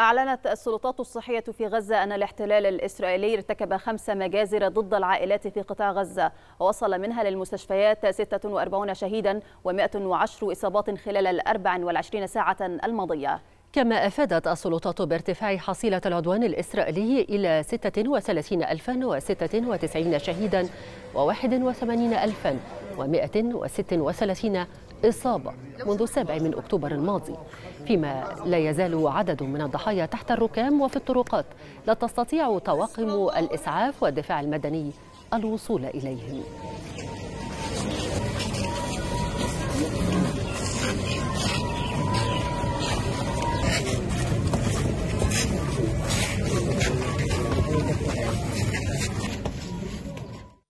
أعلنت السلطات الصحية في غزة أن الاحتلال الإسرائيلي ارتكب خمس مجازر ضد العائلات في قطاع غزة ووصل منها للمستشفيات 46 شهيدا و110 إصابات خلال ال 24 ساعة الماضية كما أفادت السلطات بارتفاع حصيلة العدوان الإسرائيلي إلى 36096 شهيدا و81136 إصابة منذ 7 من أكتوبر الماضي فيما لا يزال عدد من الضحايا تحت الركام وفي الطرقات لا تستطيع طواقم الإسعاف والدفاع المدني الوصول إليهم